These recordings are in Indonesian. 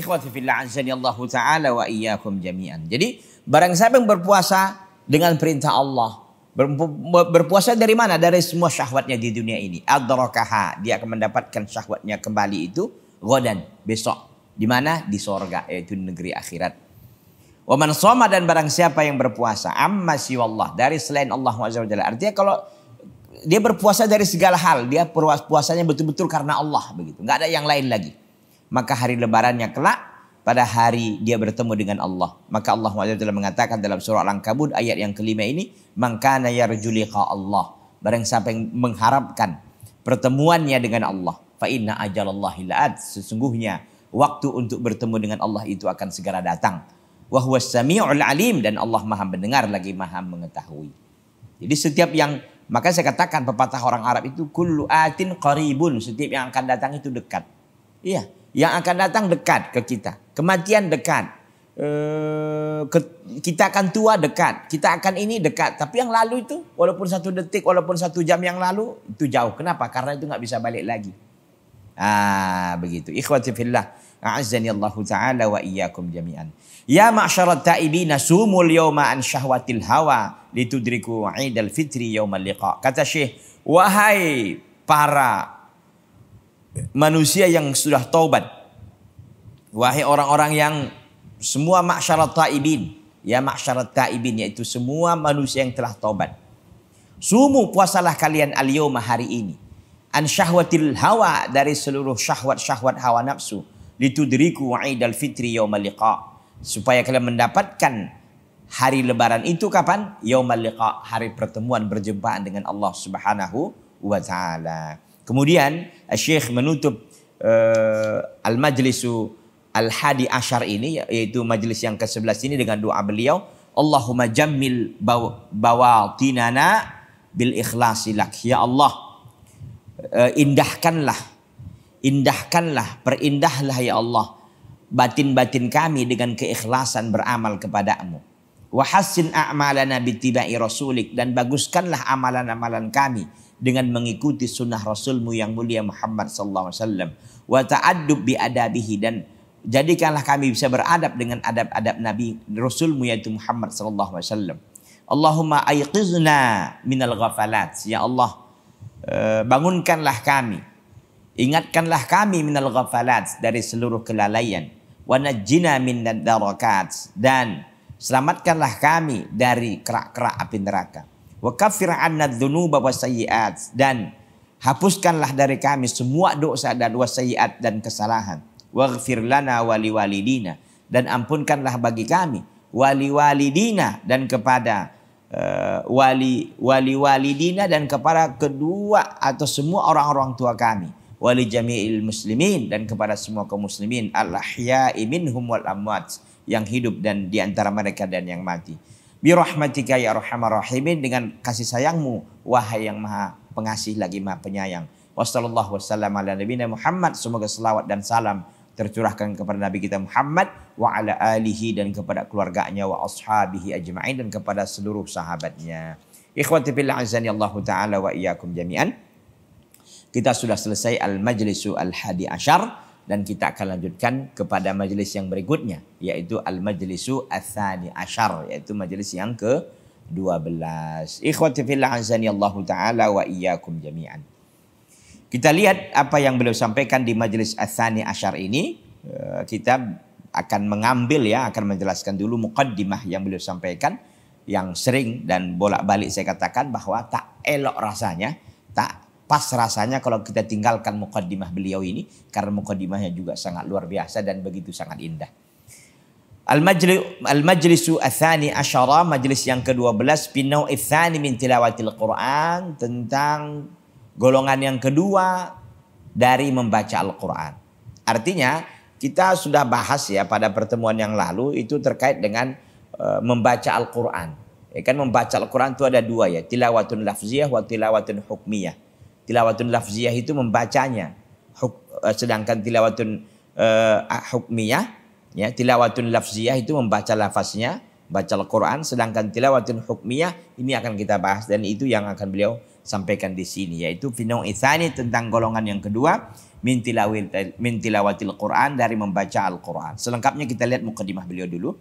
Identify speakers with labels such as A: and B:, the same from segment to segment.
A: Ikhwati fillah azani Allah taala wa iyyakum jami'an. Jadi barang siapa yang berpuasa dengan perintah Allah, berpuasa dari mana? Dari semua syahwatnya di dunia ini. Adrakaha, dia akan mendapatkan syahwatnya kembali itu godan besok. Di mana? Di sorga yaitu negeri akhirat. Wa man soma dan barang siapa yang berpuasa amma siwallah dari selain Allah Azza Artinya kalau dia berpuasa dari segala hal, dia puasanya betul-betul karena Allah begitu. Enggak ada yang lain lagi maka hari lebarannya kelak pada hari dia bertemu dengan Allah. Maka Allah SWT mengatakan dalam surah Al-Ankabut ayat yang kelima ini, Mangkana yarjuliqa Allah. Barang siapa yang mengharapkan pertemuannya dengan Allah. Fa inna ajalallahi la'ad. Sesungguhnya waktu untuk bertemu dengan Allah itu akan segera datang. Wahuwa sami'ul alim. Dan Allah maha mendengar lagi maha mengetahui. Jadi setiap yang, maka saya katakan pepatah orang Arab itu, Kullu atin qaribun. Setiap yang akan datang itu dekat. Iya yang akan datang dekat ke kita. Kematian dekat. Eh, ke, kita akan tua dekat. Kita akan ini dekat. Tapi yang lalu itu walaupun satu detik, walaupun satu jam yang lalu itu jauh. Kenapa? Karena itu nggak bisa balik lagi. Ah begitu. Ikhwati fillah. A'azzani Allah Ta'ala wa iyyakum jami'an. Ya ma'asyarat ta'ibina sumul yawma an syahwatil hawa litudriku idal fitri yawmal liqa. Kata Syekh, wahai para Ya. manusia yang sudah taubat. Wahai orang-orang yang semua maksyarat taibin. Ya maksyarat taibin yaitu semua manusia yang telah taubat. Sumu puasalah kalian al-yawma hari ini. An syahwatil hawa dari seluruh syahwat-syahwat hawa nafsu. Litudriku idal fitri yawma liqa. Supaya kalian mendapatkan hari lebaran itu kapan? Yaumal liqa, hari pertemuan berjumpaan dengan Allah Subhanahu wa taala. Kemudian eh, Syekh menutup uh, al-majlisu al-hadi ashar ini yaitu majlis yang ke-11 ini dengan doa beliau Allahumma jammil bawatinana bil ikhlasi ya Allah uh, indahkanlah indahkanlah perindahlah ya Allah batin-batin kami dengan keikhlasan beramal kepadamu wahasin amalan Nabi bittiba'i rasulik dan baguskanlah amalan-amalan kami dengan mengikuti sunnah Rasulmu yang mulia Muhammad sallallahu alaihi wasallam wa ta'addub bi adabihi dan jadikanlah kami bisa beradab dengan adab-adab Nabi Rasulmu yaitu Muhammad sallallahu alaihi wasallam Allahumma aiqizna minal ghafalat ya Allah eh, bangunkanlah kami ingatkanlah kami minal ghafalat dari seluruh kelalaian wa najjina min darakat dan selamatkanlah kami dari kerak-kerak api neraka Wa kafir anna dhunuba wa sayyiat. Dan hapuskanlah dari kami semua dosa dan wasyiat dan kesalahan. Waghfir lana wali walidina. Dan ampunkanlah bagi kami wali walidina dan kepada uh, wali wali walidina dan kepada kedua atau semua orang-orang tua kami wali jami'il muslimin dan kepada semua kaum muslimin al-ahya'i minhum wal amwat yang hidup dan di antara mereka dan yang mati Birahmatika ya arhamar rahimin dengan kasih sayangmu wahai yang maha pengasih lagi maha penyayang. Wassallallahu wasallam ala nabiyina Muhammad. Semoga selawat dan salam tercurahkan kepada Nabi kita Muhammad wa ala alihi dan kepada keluarganya wa ashabihi ajma'in dan kepada seluruh sahabatnya. Ikhwati fillah azani Allah taala wa iyyakum jami'an. Kita sudah selesai al-majlisu al-hadi asyar dan kita akan lanjutkan kepada majelis yang berikutnya yaitu al majlisu atsani ashar yaitu majelis yang ke 12. Ikhwati fillah azani Allah taala wa iyyakum jami'an. Kita lihat apa yang beliau sampaikan di majelis atsani ashar ini eh, kita akan mengambil ya akan menjelaskan dulu mukaddimah yang beliau sampaikan yang sering dan bolak-balik saya katakan bahwa tak elok rasanya tak pas rasanya kalau kita tinggalkan mukaddimah beliau ini karena mukaddimahnya juga sangat luar biasa dan begitu sangat indah. Al-majlis al-majlisu athani asyara majlis yang ke-12 binau ithani min tilawatil Quran tentang golongan yang kedua dari membaca Al-Quran. Artinya kita sudah bahas ya pada pertemuan yang lalu itu terkait dengan uh, membaca Al-Quran. Ya kan membaca Al-Quran itu ada dua ya, tilawatun lafziyah wa tilawatun hukmiyah Tilawatun lafziyah itu membacanya. Huk, eh, sedangkan tilawatun uh, eh, hukmiyah ya tilawatun lafziyah itu membaca lafaznya baca Al-Quran sedangkan tilawatun hukmiyah ini akan kita bahas dan itu yang akan beliau sampaikan di sini yaitu finau itsani tentang golongan yang kedua min tilawil min tilawatil Quran dari membaca Al-Quran. Selengkapnya kita lihat mukadimah beliau dulu.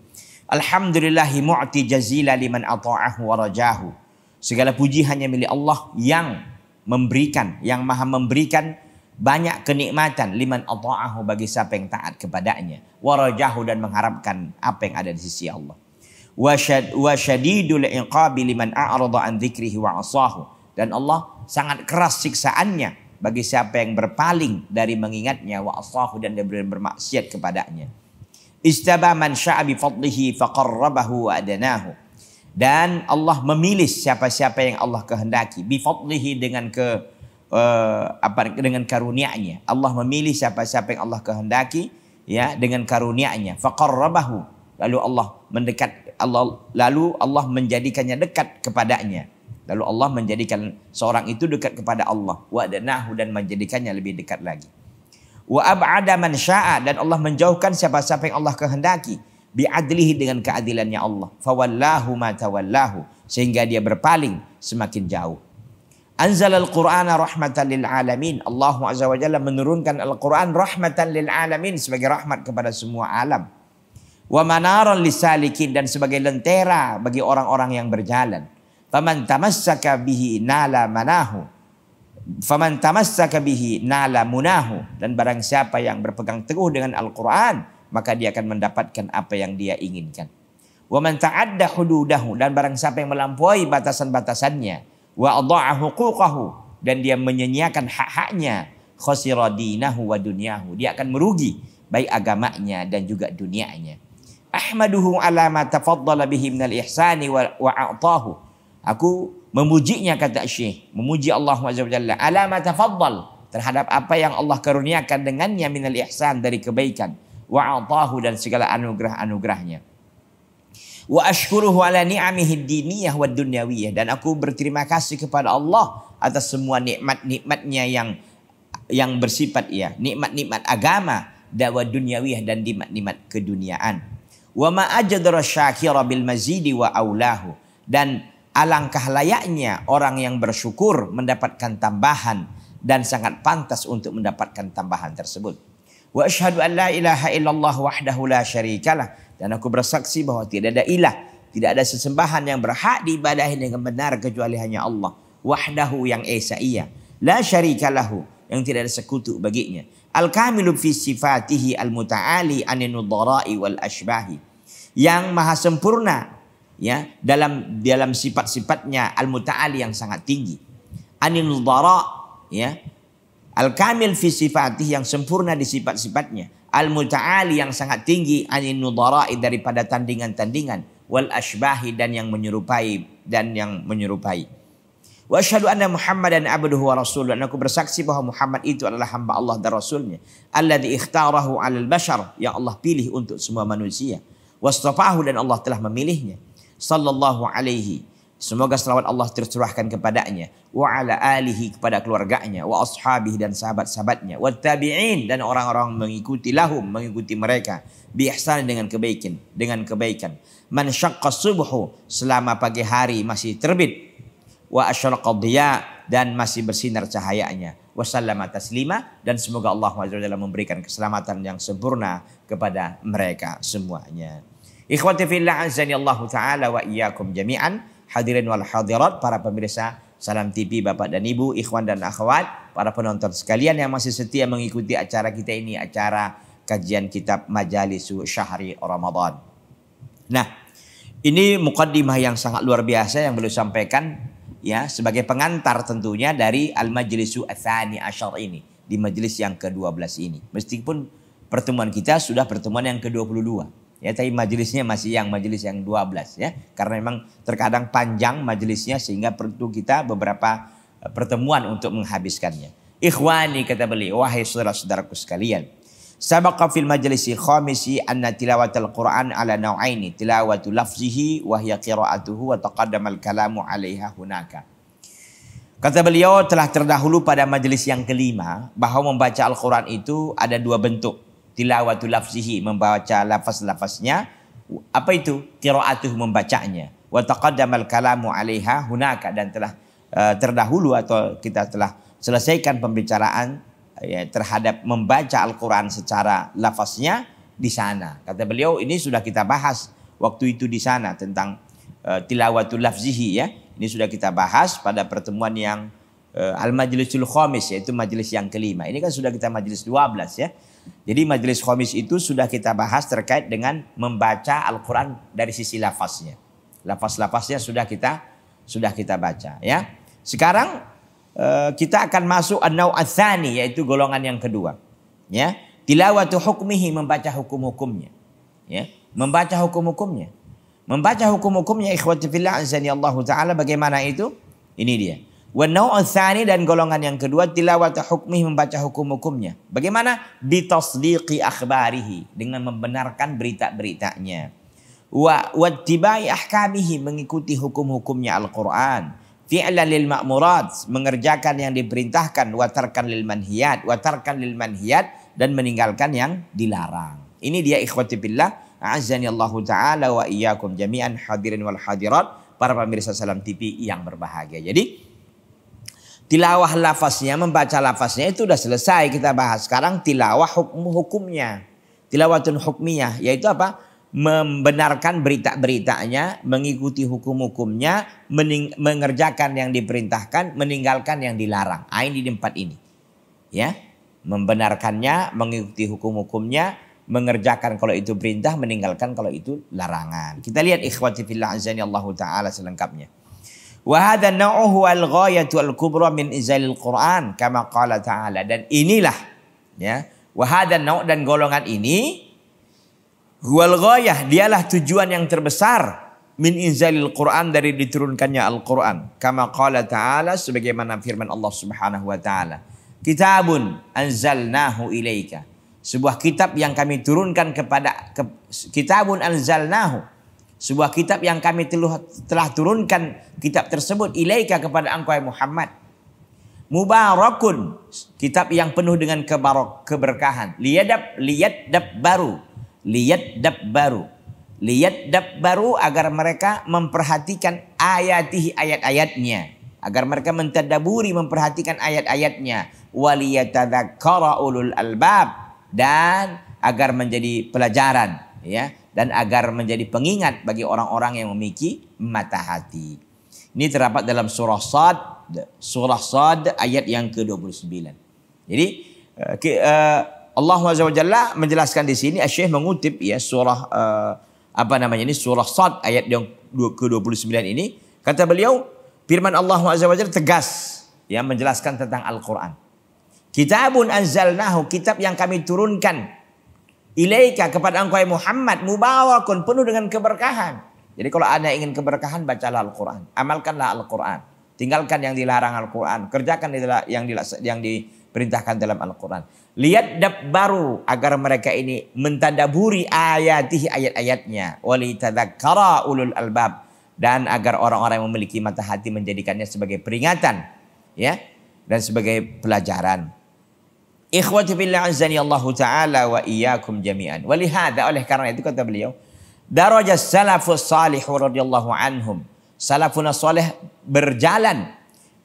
A: Alhamdulillahi mu'ti jazila liman ata'ahu wa rajahu. Segala puji hanya milik Allah yang memberikan, yang maha memberikan banyak kenikmatan liman ato'ahu bagi siapa yang taat kepadanya. Warajahu dan mengharapkan apa yang ada di sisi Allah. Wasyadidul iqabi liman a'radha an dzikrihi wa asahu. Dan Allah sangat keras siksaannya bagi siapa yang berpaling dari mengingatnya wa asahu dan bermaksiat kepadanya. Istaba man sya'a bi fadlihi faqarrabahu wa adanahu dan Allah memilih siapa-siapa yang Allah kehendaki bifadlihi dengan ke uh, apa dengan karunia-Nya Allah memilih siapa-siapa yang Allah kehendaki ya dengan karunia-Nya faqarrabahu lalu Allah mendekat Allah lalu Allah menjadikannya dekat kepadanya lalu Allah menjadikan seorang itu dekat kepada Allah wa danahu dan menjadikannya lebih dekat lagi wa ab'ada man syaa dan Allah menjauhkan siapa-siapa yang Allah kehendaki biadlihi dengan keadilannya Allah fawallahu ma tawallahu sehingga dia berpaling semakin jauh Anzal al-Qur'ana rahmatan lil alamin. Allah Azza wa Jalla menurunkan Al-Qur'an rahmatan lil alamin sebagai rahmat kepada semua alam. Wa manaran lisalikin dan sebagai lentera bagi orang-orang yang berjalan. Faman tamassaka bihi nala manahu. Faman tamassaka bihi nala munahu dan barang siapa yang berpegang teguh dengan Al-Qur'an maka dia akan mendapatkan apa yang dia inginkan. Wa man ta'adda hududahu dan barang siapa yang melampaui batasan-batasannya wa adha'a huquqahu dan dia menyenyakan hak-haknya khasira dinahu wa dunyahu dia akan merugi baik agamanya dan juga dunianya. Ahmaduhu ala ma tafaddala bihi minal ihsani wa, wa a'tahu. Aku memujinya kata Syekh, memuji Allah Subhanahu wa taala ala ma tafaddal terhadap apa yang Allah karuniakan dengannya minal ihsan dari kebaikan wa atahu dan segala anugerah-anugerahnya. Wa ashkuruhu ala ni'amihi diniyah wa dunyawiyah dan aku berterima kasih kepada Allah atas semua nikmat-nikmatnya yang yang bersifat ya, nikmat-nikmat agama dan wa dunyawiyah dan nikmat-nikmat keduniaan. Wa ma ajadara syakira bil mazidi wa aulahu dan alangkah layaknya orang yang bersyukur mendapatkan tambahan dan sangat pantas untuk mendapatkan tambahan tersebut. Wa ashadu an la ilaha illallah wahdahu la syarikalah. Dan aku bersaksi bahwa tidak ada ilah. Tidak ada sesembahan yang berhak diibadahi dengan benar kecuali hanya Allah. Wahdahu yang esa iya. La syarikalahu. Yang tidak ada sekutu baginya. Al-kamilu fi sifatihi al-muta'ali aninudara'i wal ashbahi. Yang maha sempurna ya dalam dalam sifat-sifatnya al-muta'ali yang sangat tinggi. Aninudara' ya Al-kamil fi sifatih yang sempurna di sifat-sifatnya. Al-muta'ali yang sangat tinggi anin nudara'i daripada tandingan-tandingan. Wal ashbahi dan yang menyerupai dan yang menyerupai. Wa asyhadu anna dan abduhu wa rasuluh. Dan aku bersaksi bahwa Muhammad itu adalah hamba Allah dan Rasulnya. Alladhi ikhtarahu alal bashar. Yang Allah pilih untuk semua manusia. Wastafahu dan Allah telah memilihnya. Sallallahu alaihi Semoga selawat Allah tercurahkan kepadanya. Wa ala alihi kepada keluarganya. Wa ashabihi dan sahabat-sahabatnya. Wa tabi'in dan orang-orang mengikuti lahum. Mengikuti mereka. Bi ihsan dengan kebaikan. Dengan kebaikan. Man syaqqa subuhu selama pagi hari masih terbit. Wa asyaraqa dhiya dan masih bersinar cahayanya. Wa atas lima dan semoga Allah SWT memberikan keselamatan yang sempurna kepada mereka semuanya. Ikhwati fillah azani Allah Ta'ala wa iyyakum jami'an hadirin wal hadirat, para pemirsa Salam TV Bapak dan Ibu, Ikhwan dan Akhwat, para penonton sekalian yang masih setia mengikuti acara kita ini, acara kajian kitab Majalisu Syahri Ramadan. Nah, ini mukaddimah yang sangat luar biasa yang beliau sampaikan ya sebagai pengantar tentunya dari Al-Majlisu Tsani Asyar ini di majelis yang ke-12 ini. Meskipun pertemuan kita sudah pertemuan yang ke-22. Ya, tapi majelisnya masih yang majelis yang 12 ya. Karena memang terkadang panjang majelisnya sehingga perlu kita beberapa e, pertemuan untuk menghabiskannya. Ikhwani kata beliau, wahai saudara-saudaraku sekalian. Sabaqa fil majlisi khamisi anna tilawatul Qur'an ala nau'aini tilawatul lafzihi wa hiya qira'atuhu wa taqaddamal kalamu 'alaiha hunaka. Kata beliau telah terdahulu pada majelis yang kelima bahwa membaca Al-Quran itu ada dua bentuk. Tilawatu lafzihi membaca lafaz-lafaznya. Apa itu? Qiraatuh membacanya. Wa taqaddamal kalamu alaiha hunaka dan telah uh, terdahulu atau kita telah selesaikan pembicaraan ya, terhadap membaca Al-Qur'an secara lafaznya di sana. Kata beliau ini sudah kita bahas waktu itu di sana tentang uh, eh, tilawatul lafzihi ya. Ini sudah kita bahas pada pertemuan yang Al-Majlisul Khamis yaitu majlis yang kelima. Ini kan sudah kita majelis 12 ya. Jadi majelis khomis itu sudah kita bahas terkait dengan membaca Al-Quran dari sisi lafaznya. Lafaz-lafaznya sudah kita sudah kita baca ya. Sekarang eh, kita akan masuk an-nau yaitu golongan yang kedua. Ya, tilawatu hukmihi membaca hukum-hukumnya. Ya, membaca hukum-hukumnya. Membaca hukum-hukumnya ikhwati fillah azani Allah taala bagaimana itu? Ini dia. Wa dan golongan yang kedua tilawat hukmi membaca hukum-hukumnya. Bagaimana? Bitasdiqi akhbarihi dengan membenarkan berita-beritanya. Wa wattibai ahkamihi mengikuti hukum-hukumnya Al-Qur'an. Fi'lan lil ma'murat mengerjakan yang diperintahkan Watarkan lil manhiyat Watarkan lil manhiyat dan meninggalkan yang dilarang. Ini dia ikhwati billah azani Allah taala wa iyyakum jami'an hadirin wal hadirat para pemirsa Salam TV yang berbahagia. Jadi Tilawah lafaznya, membaca lafaznya itu sudah selesai kita bahas. Sekarang tilawah hukum, hukumnya. Tilawatun hukmiyah, yaitu apa? Membenarkan berita-beritanya, mengikuti hukum-hukumnya, mengerjakan yang diperintahkan, meninggalkan yang dilarang. Ain ah, di tempat ini. Ya, membenarkannya, mengikuti hukum-hukumnya, mengerjakan kalau itu perintah, meninggalkan kalau itu larangan. Kita lihat ikhwati fillah azani Allah taala selengkapnya. Wahada hadha nau'hu al-ghayatu al-kubra min izalil Quran kama qala ta'ala. Dan inilah ya, Wahada hadha nau' dan golongan ini al ghayah, dialah tujuan yang terbesar min inzalil Quran dari diturunkannya Al-Qur'an. Kama qala ta'ala sebagaimana firman Allah Subhanahu wa taala. Kitabun anzalnahu ilaika. Sebuah kitab yang kami turunkan kepada ke, kitabun anzalnahu sebuah kitab yang kami telah, telah turunkan kitab tersebut ilaika kepada engkau Muhammad. Mubarakun, kitab yang penuh dengan kebarok, keberkahan. Liyadab, dab baru. dab baru. dab baru agar mereka memperhatikan ayatihi ayat-ayatnya. Agar mereka mentadaburi memperhatikan ayat-ayatnya. Waliyatadakara ulul albab. Dan agar menjadi pelajaran ya dan agar menjadi pengingat bagi orang-orang yang memiliki mata hati. Ini terdapat dalam surah Sad, surah Sad ayat yang ke-29. Jadi eh, eh, Allah Subhanahu menjelaskan di sini Syekh mengutip ya surah eh, apa namanya ini surah Sad ayat yang ke-29 ini kata beliau firman Allah Subhanahu tegas ya menjelaskan tentang Al-Qur'an. Kitabun anzalnahu kitab yang kami turunkan ilaika kepada engkau Muhammad mubawakun penuh dengan keberkahan. Jadi kalau Anda ingin keberkahan bacalah Al-Qur'an, amalkanlah Al-Qur'an. Tinggalkan yang dilarang Al-Qur'an, kerjakan yang yang diperintahkan dalam Al-Qur'an. Lihat baru agar mereka ini mentadaburi ayatihi ayat-ayatnya. Walitadzakara ulul albab dan agar orang-orang yang memiliki mata hati menjadikannya sebagai peringatan ya dan sebagai pelajaran. Ikhwati billah azani Allah taala wa iyyakum jami'an. Walihada oleh karena itu kata beliau, daraja salafus salih radhiyallahu anhum. Salafun salih berjalan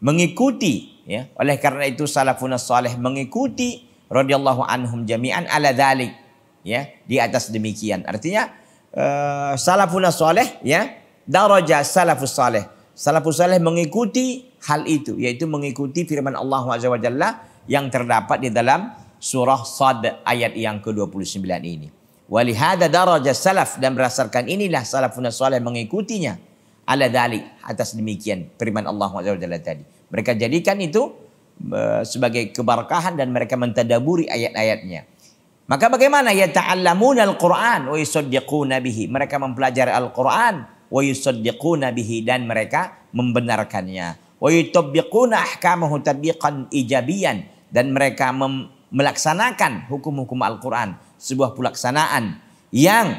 A: mengikuti ya. Oleh karena itu salafun salih mengikuti radhiyallahu anhum jami'an ala dhalik. ya di atas demikian. Artinya uh, salafun salih ya daraja salafus salih. Salafus salih mengikuti hal itu yaitu mengikuti firman Allah Subhanahu wa Jalla yang terdapat di dalam surah Sad ayat yang ke-29 ini. Walihada daraja salaf dan berdasarkan inilah salafun salih mengikutinya. Ala dalik atas demikian firman Allah Jalla tadi. Mereka jadikan itu eh, sebagai keberkahan dan mereka mentadaburi ayat-ayatnya. Maka bagaimana ya ta'allamun al-Qur'an wa yusaddiquna bihi. Mereka mempelajari Al-Qur'an wa yusaddiquna bihi dan mereka membenarkannya. Wa yutabbiquna ahkamahu tadbiqan ijabiyan dan mereka melaksanakan hukum-hukum Al-Qur'an, sebuah pelaksanaan yang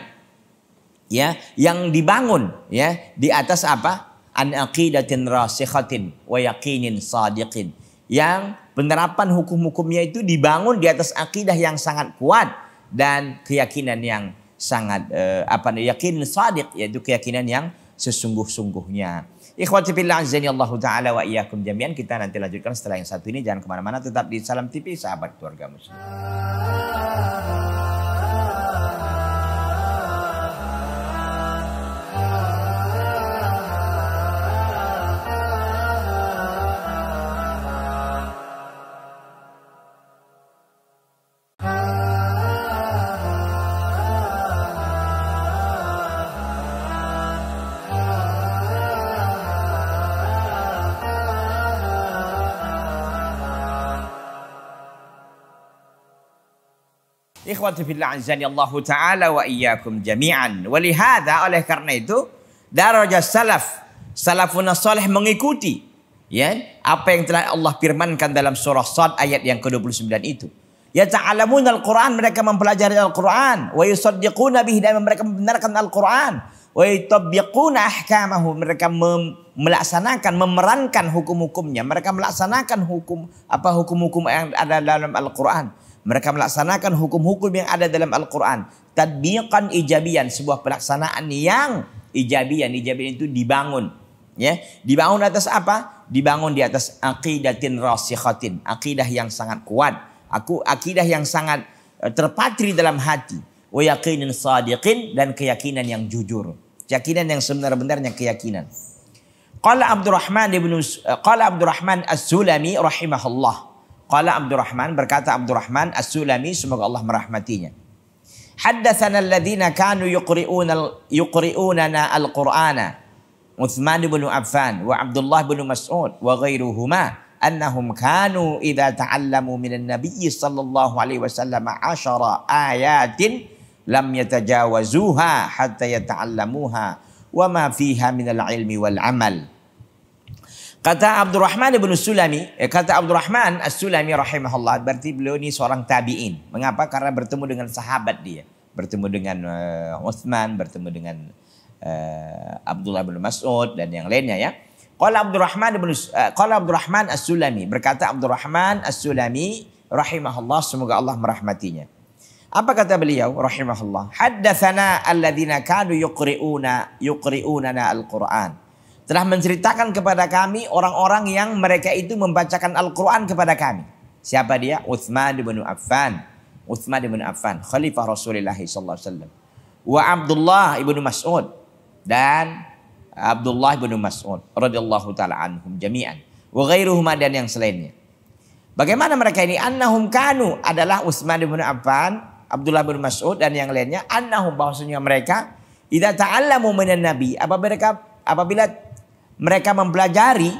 A: ya yang dibangun ya di atas apa? an aqidatin rasikhatin wa yaqinin sadiqin yang penerapan hukum-hukumnya itu dibangun di atas akidah yang sangat kuat dan keyakinan yang sangat eh, apa yakin sadiq yaitu keyakinan yang sesungguh-sungguhnya. Ikhwati fillah azani Allah taala wa iyyakum jami'an. Kita nanti lanjutkan setelah yang satu ini jangan kemana mana tetap di Salam TV sahabat keluarga muslim. Ikhwati fillah Allah taala wa iyyakum jami'an. Walihada oleh karena itu darajah salaf salafun salih mengikuti ya apa yang telah Allah firmankan dalam surah Sad ayat yang ke-29 itu. Ya ta'alamun al-Quran mereka mempelajari Al-Quran wa yusaddiquna bihi dan mereka membenarkan Al-Quran wa yutabbiquna ahkamahu mereka mem, melaksanakan memerankan hukum-hukumnya mereka melaksanakan hukum apa hukum-hukum yang ada dalam Al-Quran mereka melaksanakan hukum-hukum yang ada dalam Al-Quran. Tadbiqan ijabian, sebuah pelaksanaan yang ijabian. Ijabian itu dibangun. Ya, dibangun atas apa? Dibangun di atas aqidatin rasikhatin, aqidah yang sangat kuat. Aku aqidah yang sangat eh, terpatri dalam hati. Wa sadiqin dan keyakinan yang jujur. Keyakinan yang sebenar-benarnya keyakinan. Qala Abdurrahman ibn eh, Qala Abdurrahman As-Sulami rahimahullah. Qala Abdurrahman berkata Abdurrahman As-Sulami semoga Allah merahmatinya. Haddatsana alladziina kanu yuqri'una yuqri'unana al-Qur'ana Utsman bin Affan wa Abdullah bin Mas'ud wa ghairuhuma annahum kanu idza ta'allamu minan nabiyyi sallallahu alaihi wasallam 'ashara ayatin lam yatajawazuha hatta yata'allamuha wa ma fiha minal ilmi wal amal. Kata Abdurrahman ibn Sulami, eh, kata Abdurrahman As-Sulami rahimahullah, berarti beliau ini seorang tabi'in. Mengapa? Karena bertemu dengan sahabat dia. Bertemu dengan uh, Uthman, bertemu dengan uh, Abdullah bin Mas'ud dan yang lainnya ya. Kala Abdurrahman ibn, uh, eh, kala Abdurrahman As-Sulami, berkata Abdurrahman As-Sulami rahimahullah, semoga Allah merahmatinya. Apa kata beliau rahimahullah? Haddathana alladziina kanu yuqri'una yukri'unana al-Qur'an. al-Qur'an telah menceritakan kepada kami orang-orang yang mereka itu membacakan Al-Quran kepada kami. Siapa dia? Uthman bin Affan. Uthman bin Affan, Khalifah Rasulullah SAW. Wa Abdullah ibnu Mas'ud dan Abdullah bin Mas'ud radhiyallahu taala anhum jami'an wa ghairuhuma dan yang selainnya. Bagaimana mereka ini? Annahum kanu adalah Uthman bin Affan, Abdullah bin Mas'ud dan yang lainnya. Annahum bahwasanya mereka Ida ta'allamu minan nabi. Apa mereka apabila mereka mempelajari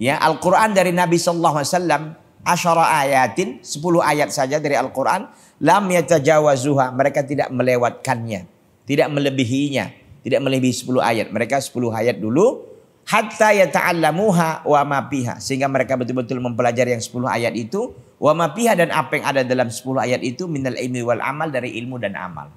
A: ya Al-Qur'an dari Nabi sallallahu alaihi wasallam asyara ayatin 10 ayat saja dari Al-Qur'an lam yatajawazuha mereka tidak melewatkannya tidak melebihinya tidak melebihi 10 ayat mereka 10 ayat dulu hatta yata'allamuha wa ma piha sehingga mereka betul-betul mempelajari yang 10 ayat itu wa ma piha dan apa yang ada dalam 10 ayat itu minal ilmi wal amal dari ilmu dan amal.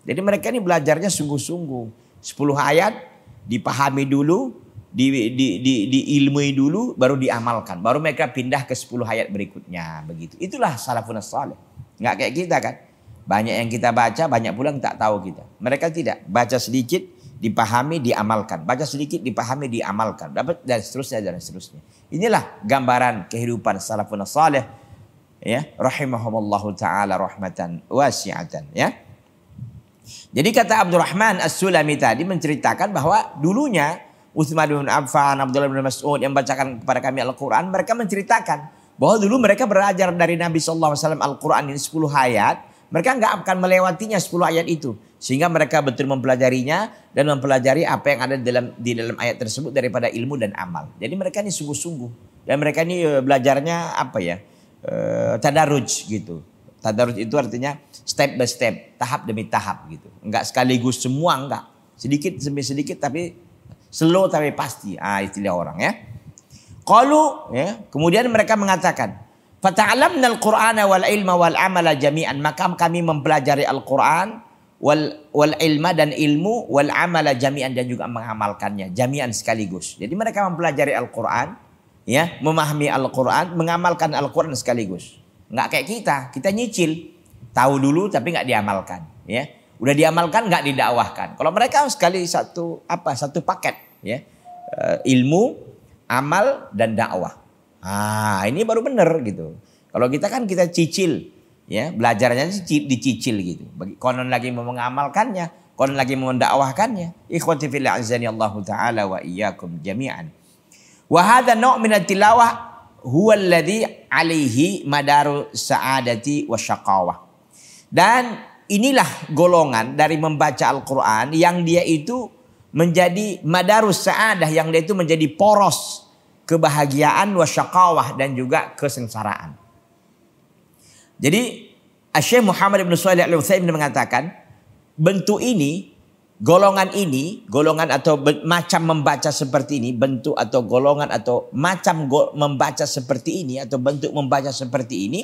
A: Jadi mereka ini belajarnya sungguh-sungguh. 10 ayat dipahami dulu, di, di, di, diilmui dulu baru diamalkan baru mereka pindah ke 10 ayat berikutnya begitu itulah salafun salih nggak kayak kita kan banyak yang kita baca banyak pula yang tak tahu kita mereka tidak baca sedikit dipahami diamalkan baca sedikit dipahami diamalkan dapat dan seterusnya dan seterusnya inilah gambaran kehidupan salafun salih ya rahimahumallahu taala rahmatan wasi'atan ya jadi kata Abdurrahman As-Sulami tadi menceritakan bahwa dulunya Uthman bin Affan, Abdullah bin Mas'ud yang bacakan kepada kami Al-Quran. Mereka menceritakan bahwa dulu mereka belajar dari Nabi SAW Al-Quran ini 10 ayat. Mereka nggak akan melewatinya 10 ayat itu. Sehingga mereka betul mempelajarinya dan mempelajari apa yang ada di dalam, di dalam ayat tersebut daripada ilmu dan amal. Jadi mereka ini sungguh-sungguh. Dan mereka ini eh, belajarnya apa ya, e, eh, tadaruj gitu. Tadaruj itu artinya step by step, tahap demi tahap gitu. Enggak sekaligus semua enggak. Sedikit demi sedikit tapi Slow tapi pasti. Ah istilah orang ya. kalau ya, kemudian mereka mengatakan, Fatalam al Quran wal ilma wal amala jami'an." Maka kami mempelajari Al-Qur'an wal wal ilma dan ilmu wal amala jami'an dan juga mengamalkannya jami'an sekaligus. Jadi mereka mempelajari Al-Qur'an ya, memahami Al-Qur'an, mengamalkan Al-Qur'an sekaligus. nggak kayak kita, kita nyicil. Tahu dulu tapi nggak diamalkan, ya. Udah diamalkan nggak didakwahkan. Kalau mereka sekali satu apa satu paket ya eh, ilmu, amal dan dakwah. Ah ini baru bener gitu. Kalau kita kan kita cicil ya belajarnya dicicil gitu. Konon lagi mau mengamalkannya, konon lagi mau mendakwahkannya. Ikhwati fil azani Allah taala wa iyyakum jami'an. Wa hadha naw' min tilawah huwa alladhi alaihi madaru sa'adati wa syaqawah. Dan inilah golongan dari membaca Al-Quran yang dia itu menjadi madarus sa'adah yang dia itu menjadi poros kebahagiaan wasyakawah dan juga kesengsaraan. Jadi Syekh Muhammad bin Shalih Al Utsaimin mengatakan bentuk ini golongan ini golongan atau macam membaca seperti ini bentuk atau golongan atau macam membaca seperti ini atau bentuk membaca seperti ini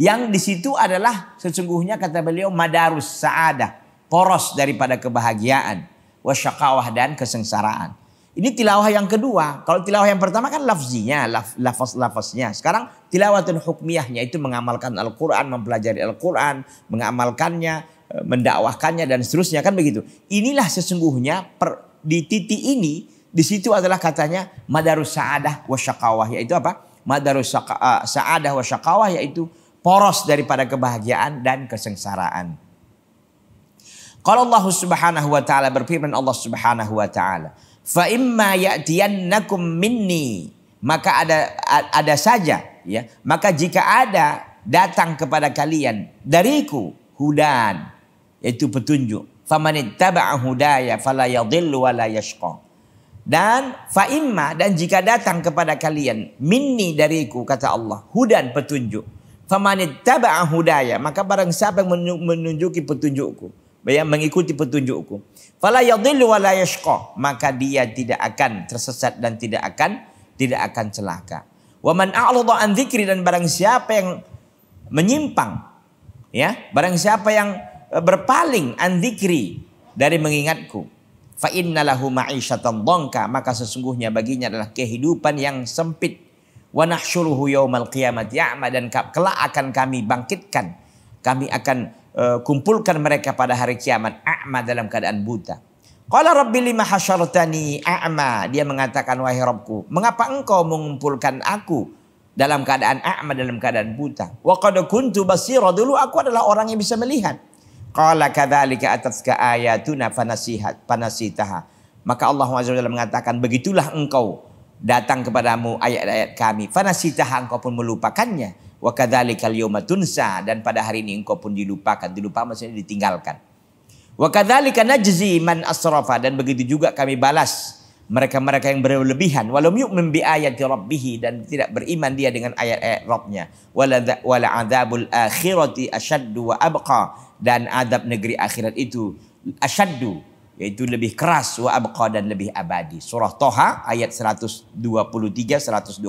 A: yang di situ adalah sesungguhnya kata beliau madarus saada, poros daripada kebahagiaan, wasyakawah dan kesengsaraan. Ini tilawah yang kedua. Kalau tilawah yang pertama kan lafzinya, laf, lafaz-lafaznya. Sekarang tilawatun hukmiyahnya itu mengamalkan Al-Quran, mempelajari Al-Quran, mengamalkannya, e, mendakwahkannya dan seterusnya kan begitu. Inilah sesungguhnya per, di titik ini di situ adalah katanya madarus saadah wasyakawah yaitu apa? Madarus e, saadah wasyakawah yaitu poros daripada kebahagiaan dan kesengsaraan. Kalau Allah Subhanahu wa taala berfirman Allah Subhanahu wa taala, "Fa imma ya'tiyannakum minni" maka ada ada saja ya, maka jika ada datang kepada kalian dariku hudan yaitu petunjuk. Famanittaba'a hudaya fala yadhillu wa la yashqa. Dan imma dan jika datang kepada kalian minni dariku kata Allah hudan petunjuk Faman hudaya, maka barang siapa yang menunjuki petunjukku, ya, mengikuti petunjukku. Fala yadhillu wa maka dia tidak akan tersesat dan tidak akan tidak akan celaka. Wa man a'rada an dan barang siapa yang menyimpang ya, barang siapa yang eh, berpaling an dari mengingatku, fa innalahu ma'isyatan maka sesungguhnya baginya adalah kehidupan yang sempit wa nahsyuruhu yaumal qiyamati ya'ma dan kelak akan kami bangkitkan kami akan uh, kumpulkan mereka pada hari kiamat a'ma dalam keadaan buta qala rabbi lima hasyartani a'ma dia mengatakan wahai rabbku mengapa engkau mengumpulkan aku dalam keadaan a'ma dalam keadaan buta wa qad kuntu basira dulu aku adalah orang yang bisa melihat qala kadzalika ataska ayatuna fanasihat fanasitaha maka Allah SWT mengatakan begitulah engkau datang kepadamu ayat-ayat kami fanasitaha engkau pun melupakannya wa kadzalikal yauma tunsa dan pada hari ini engkau pun dilupakan dilupakan maksudnya ditinggalkan wa kadzalika najzi man asrafa dan begitu juga kami balas mereka-mereka yang berlebihan walau yu'min bi ayati rabbih dan tidak beriman dia dengan ayat-ayat Rabbnya wala adzabul akhirati asyaddu wa abqa dan adab negeri akhirat itu asyaddu yaitu lebih keras wa abqa dan lebih abadi. Surah Toha ayat 123 127.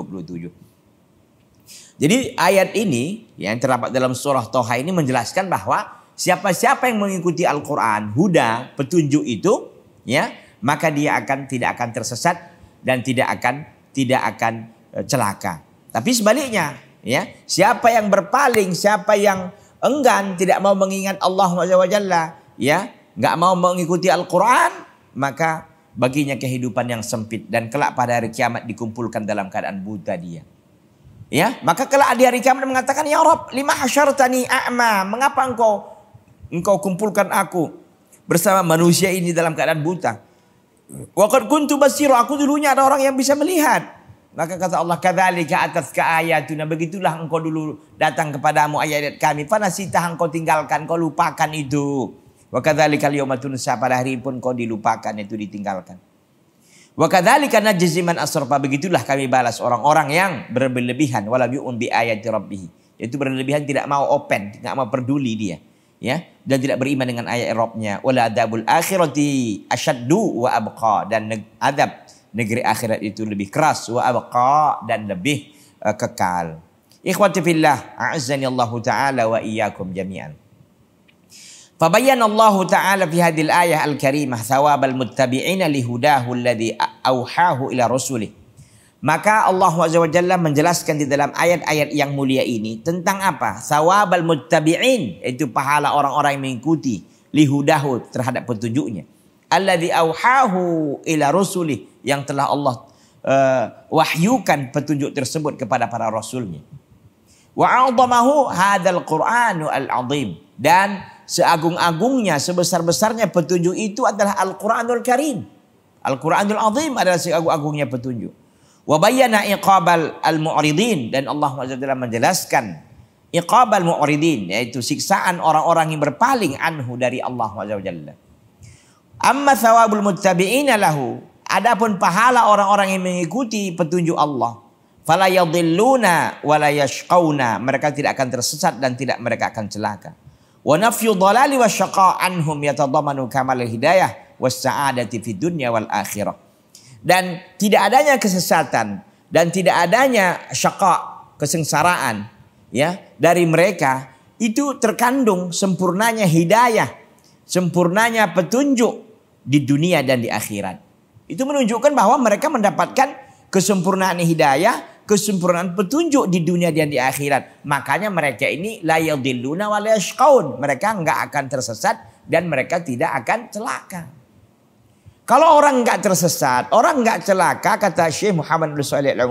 A: Jadi ayat ini yang terdapat dalam surah Toha ini menjelaskan bahwa siapa-siapa yang mengikuti Al-Qur'an, huda, petunjuk itu ya, maka dia akan tidak akan tersesat dan tidak akan tidak akan e, celaka. Tapi sebaliknya, ya, siapa yang berpaling, siapa yang enggan tidak mau mengingat Allah Subhanahu wa ya, nggak mau mengikuti Al-Quran, maka baginya kehidupan yang sempit dan kelak pada hari kiamat dikumpulkan dalam keadaan buta dia. Ya, maka kelak di hari kiamat mengatakan, "Ya Rob, lima hasyartani a'ma, mengapa engkau engkau kumpulkan aku bersama manusia ini dalam keadaan buta?" Waqad kuntu basiro, aku dulunya ada orang yang bisa melihat. Maka kata Allah, "Kadzalika atas ke ayatuna." Begitulah engkau dulu datang kepadamu ayat-ayat kami. Panasitah engkau tinggalkan, kau lupakan itu. Wakadali kadzalikal matun tunsa pada hari pun kau dilupakan itu ditinggalkan. Wakadali karena najziman asorpa begitulah kami balas orang-orang yang berlebihan walau yu'min ayat ayati rabbih. Itu berlebihan tidak mau open, tidak mau peduli dia ya dan tidak beriman dengan ayat Rabbnya wala adabul akhirati ashadu wa abqa dan adab negeri akhirat itu lebih keras wa abqa dan lebih uh, kekal ikhwati fillah a'azzani Allah taala wa iyyakum jami'an Fabayyana Allah Ta'ala fi hadil ayah al-karimah thawabal muttabi'ina lihudahu alladhi auhahu ila rasulih. Maka Allah Azza menjelaskan di dalam ayat-ayat yang mulia ini tentang apa? Sawabal muttabi'in, itu pahala orang-orang yang mengikuti lihudahu terhadap petunjuknya. Alladhi auhahu ila rasulih yang telah Allah uh, wahyukan petunjuk tersebut kepada para rasulnya. Wa 'azamahu hadzal Qur'anu al-'azim dan seagung-agungnya, sebesar-besarnya petunjuk itu adalah Al-Quranul Karim. Al-Quranul Azim adalah seagung-agungnya petunjuk. Wabayana iqabal al-mu'ridin. Dan Allah SWT menjelaskan iqabal mu'ridin. Yaitu siksaan orang-orang yang berpaling anhu dari Allah SWT. Amma thawabul muttabi'ina lahu. Adapun pahala orang-orang yang mengikuti petunjuk Allah. Fala yadilluna wala yashqawna. Mereka tidak akan tersesat dan tidak mereka akan celaka. Wa nafyu wa syaqa anhum yatadamanu kamal hidayah fid dunya wal akhirah. Dan tidak adanya kesesatan dan tidak adanya syaqa kesengsaraan ya dari mereka itu terkandung sempurnanya hidayah, sempurnanya petunjuk di dunia dan di akhirat. Itu menunjukkan bahwa mereka mendapatkan kesempurnaan hidayah kesempurnaan petunjuk di dunia dan di akhirat. Makanya mereka ini layal diluna walayashkaun. Mereka nggak akan tersesat dan mereka tidak akan celaka. Kalau orang nggak tersesat, orang nggak celaka, kata Syekh Muhammad bin Sulaiman al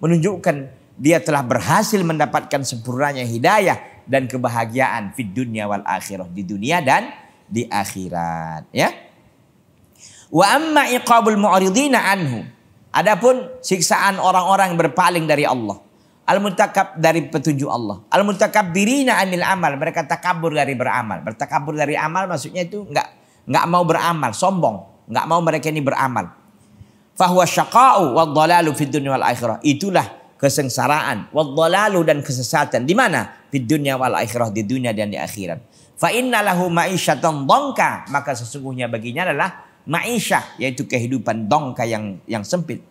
A: menunjukkan dia telah berhasil mendapatkan sempurnanya hidayah dan kebahagiaan di dunia wal akhirah di dunia dan di akhirat ya wa amma iqabul mu'ridina anhu Adapun siksaan orang-orang berpaling dari Allah. al dari petunjuk Allah. al dirinya birina anil amal. Mereka takabur dari beramal. Bertakabur dari amal maksudnya itu nggak nggak mau beramal. Sombong. nggak mau mereka ini beramal. Fahuwa syaqa'u wa dhalalu fid dunya wal akhirah. Itulah kesengsaraan. Wa dhalalu dan kesesatan. Di mana? Fid dunya wal akhirah. Di dunia dan di akhirat. Fa innalahu ma'isyatan dongka. Maka sesungguhnya baginya adalah maisha yaitu kehidupan dongka yang yang sempit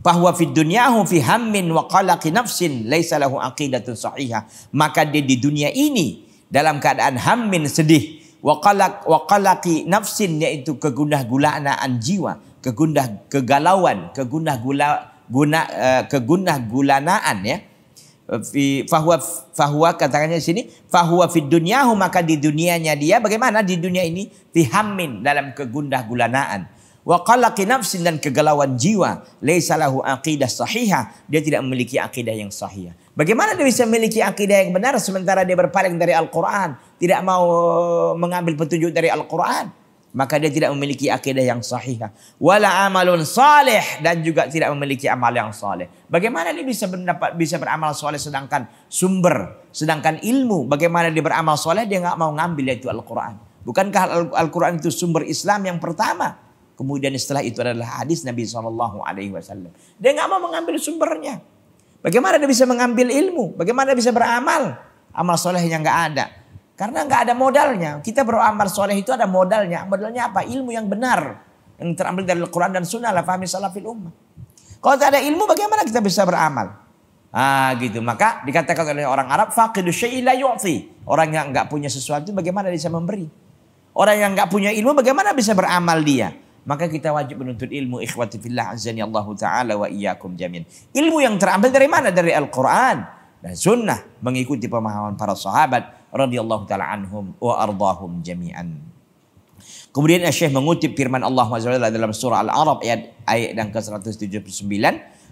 A: bahwa fi dunyahu fi hammin wa qalaqi nafsin laisa lahu aqidatun sahihah maka dia di dunia ini dalam keadaan hammin sedih wa qalaq wa qalaqi nafsin yaitu kegundah gulanaan jiwa kegundah kegalauan kegundah gula guna uh, eh, kegundah gulanaan ya Eh, fi fahuwa fahuwa katakannya di sini fahuwa fid dunyahu maka di dunianya dia bagaimana di dunia ini dihamin dalam kegundah gulanaan wa qalaqi nafsin dan kegalauan jiwa laisa lahu aqidah sahihah dia tidak memiliki akidah yang sahih bagaimana dia bisa memiliki akidah yang benar sementara dia berpaling dari Al-Qur'an tidak mau eh, mengambil petunjuk dari Al-Qur'an maka dia tidak memiliki akidah yang sahihah wala amalun saleh dan juga tidak memiliki amal yang saleh bagaimana dia bisa mendapat bisa beramal saleh sedangkan sumber sedangkan ilmu bagaimana dia beramal saleh dia nggak mau ngambil yaitu Al-Qur'an bukankah Al-Qur'an itu sumber Islam yang pertama kemudian setelah itu adalah hadis Nabi Shallallahu alaihi wasallam dia nggak mau mengambil sumbernya bagaimana dia bisa mengambil ilmu bagaimana dia bisa beramal amal salehnya nggak ada karena nggak ada modalnya. Kita beramal soleh itu ada modalnya. Modalnya apa? Ilmu yang benar. Yang terambil dari Al-Quran dan Sunnah. lah fahmi salafil ummah. Kalau tidak ada ilmu bagaimana kita bisa beramal? Ah gitu. Maka dikatakan oleh orang Arab. Faqidu syai'la yu'fi. Orang yang nggak punya sesuatu bagaimana bisa memberi? Orang yang nggak punya ilmu bagaimana bisa beramal dia? Maka kita wajib menuntut ilmu ikhwati fillah azani Allah taala wa iyyakum jamin. Ilmu yang terambil dari mana? Dari Al-Qur'an dan sunnah mengikuti pemahaman para sahabat radhiyallahu taala anhum wa ardhahum jami'an. Kemudian Syekh mengutip firman Allah SWT dalam surah Al-Arab ayat ayat yang ke-179,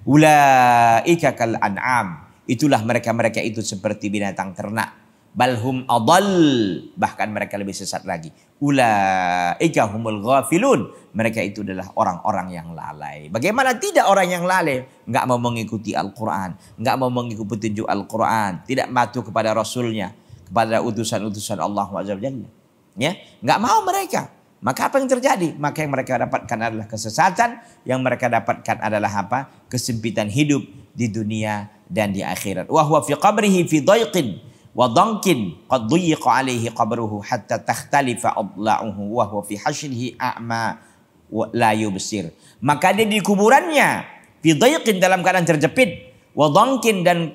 A: "Ulaika kal an'am." Itulah mereka-mereka itu seperti binatang ternak. Balhum adall, bahkan mereka lebih sesat lagi. Ulaika humul ghafilun. Mereka itu adalah orang-orang yang lalai. Bagaimana tidak orang yang lalai? Enggak mau mengikuti Al-Quran. Enggak mau mengikuti petunjuk Al-Quran. Tidak patuh kepada Rasulnya kepada utusan-utusan Allah Jalla. Ya, nggak mau mereka. Maka apa yang terjadi? Maka yang mereka dapatkan adalah kesesatan, yang mereka dapatkan adalah apa? Kesempitan hidup di dunia dan di akhirat. Wahwa fi qabrihi fi dhaiqin wa qad alaihi qabruhu hatta takhtalifa adla'uhu wa huwa fi hashrihi a'ma wa la yubsir. Maka dia di kuburannya fi dalam keadaan terjepit, wa dan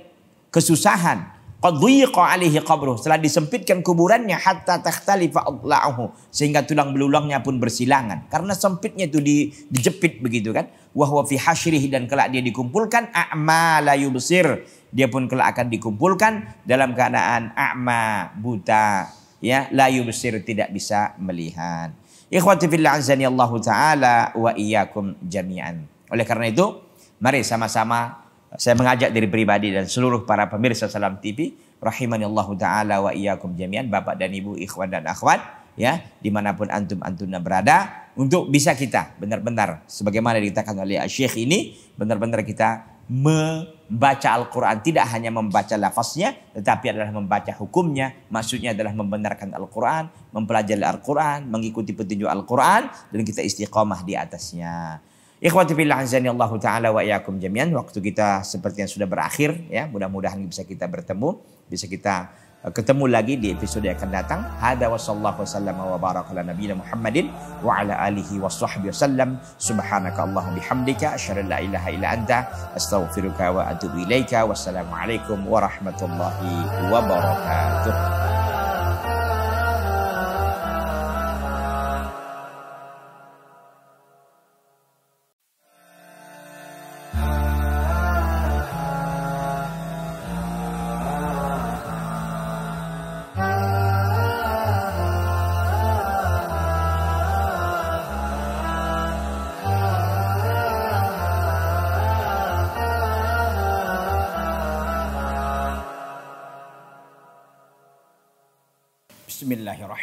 A: kesusahan, Qadhiqa alihi qabruh. Setelah disempitkan kuburannya hatta takhtalifa adla'uhu. Sehingga tulang belulangnya pun bersilangan. Karena sempitnya itu di, dijepit begitu kan. Wahuwa fi hasyrih dan kelak dia dikumpulkan. A'ma la yubsir. Dia pun kelak akan dikumpulkan dalam keadaan a'ma buta. Ya, la yubsir tidak bisa melihat. Ikhwati fil azani Allah Ta'ala wa iyyakum jami'an. Oleh karena itu, mari sama-sama saya mengajak diri pribadi dan seluruh para pemirsa Salam TV, rahimani Allah taala wa iyyakum jami'an, bapak dan ibu, ikhwan dan akhwat, ya, dimanapun antum antuna berada, untuk bisa kita benar-benar sebagaimana dikatakan oleh Syekh ini, benar-benar kita membaca Al-Quran tidak hanya membaca lafaznya tetapi adalah membaca hukumnya maksudnya adalah membenarkan Al-Quran mempelajari Al-Quran mengikuti petunjuk Al-Quran dan kita istiqomah di atasnya Ikhwati fillah azani Allah taala wa iyyakum jami'an. Waktu kita seperti yang sudah berakhir ya. Mudah-mudahan bisa kita bertemu, bisa kita eh, ketemu lagi di episode yang akan datang. Hada wa sallallahu wasallam wa baraka ala nabiyina Muhammadin wa ala alihi wa sahbihi wasallam. Subhanaka Allahumma bihamdika asyhadu an la ilaha illa anta astaghfiruka wa atubu ilaika. Wassalamualaikum warahmatullahi wabarakatuh.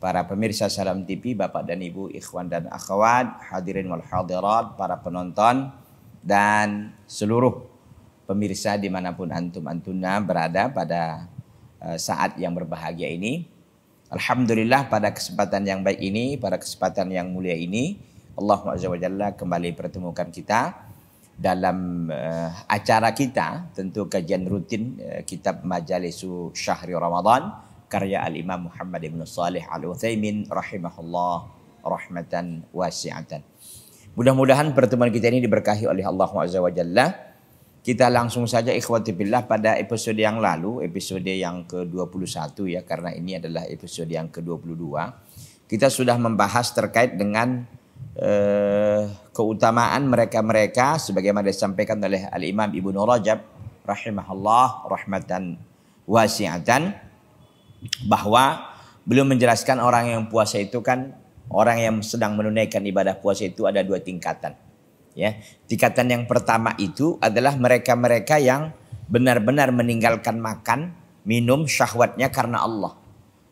A: para pemirsa Salam TV, Bapak dan Ibu, Ikhwan dan Akhwat, hadirin wal hadirat, para penonton, dan seluruh pemirsa dimanapun antum antuna berada pada eh, saat yang berbahagia ini. Alhamdulillah pada kesempatan yang baik ini, pada kesempatan yang mulia ini, Allah SWT kembali pertemukan kita dalam eh, acara kita tentu kajian rutin eh, kitab Majalisu Syahri Ramadan karya al-Imam Muhammad Ibn Salih al-Uthaymin rahimahullah rahmatan wasi'atan. Mudah-mudahan pertemuan kita ini diberkahi oleh Allah Azza wa Jalla. Kita langsung saja ikhwati billah pada episode yang lalu, episode yang ke-21 ya karena ini adalah episode yang ke-22. Kita sudah membahas terkait dengan eh, keutamaan mereka-mereka sebagaimana disampaikan oleh Al-Imam Ibnu Rajab rahimahullah rahmatan wasi'atan bahwa belum menjelaskan orang yang puasa itu kan orang yang sedang menunaikan ibadah puasa itu ada dua tingkatan. Ya, tingkatan yang pertama itu adalah mereka-mereka yang benar-benar meninggalkan makan, minum syahwatnya karena Allah.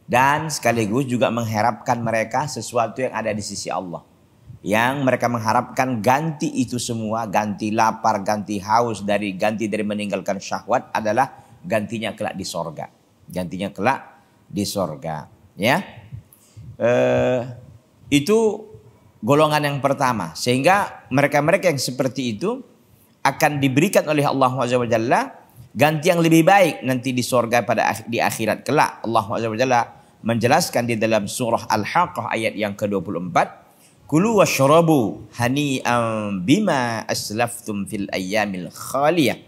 A: Dan sekaligus juga mengharapkan mereka sesuatu yang ada di sisi Allah. Yang mereka mengharapkan ganti itu semua, ganti lapar, ganti haus, dari ganti dari meninggalkan syahwat adalah gantinya kelak di sorga. Gantinya kelak di sorga. Ya, eh, itu golongan yang pertama. Sehingga mereka-mereka yang seperti itu akan diberikan oleh Allah SWT ganti yang lebih baik nanti di sorga pada di akhirat kelak. Allah SWT menjelaskan di dalam surah Al-Haqqah ayat yang ke-24. Kulu syurabu hani'an bima aslaftum fil ayyamil khaliyah.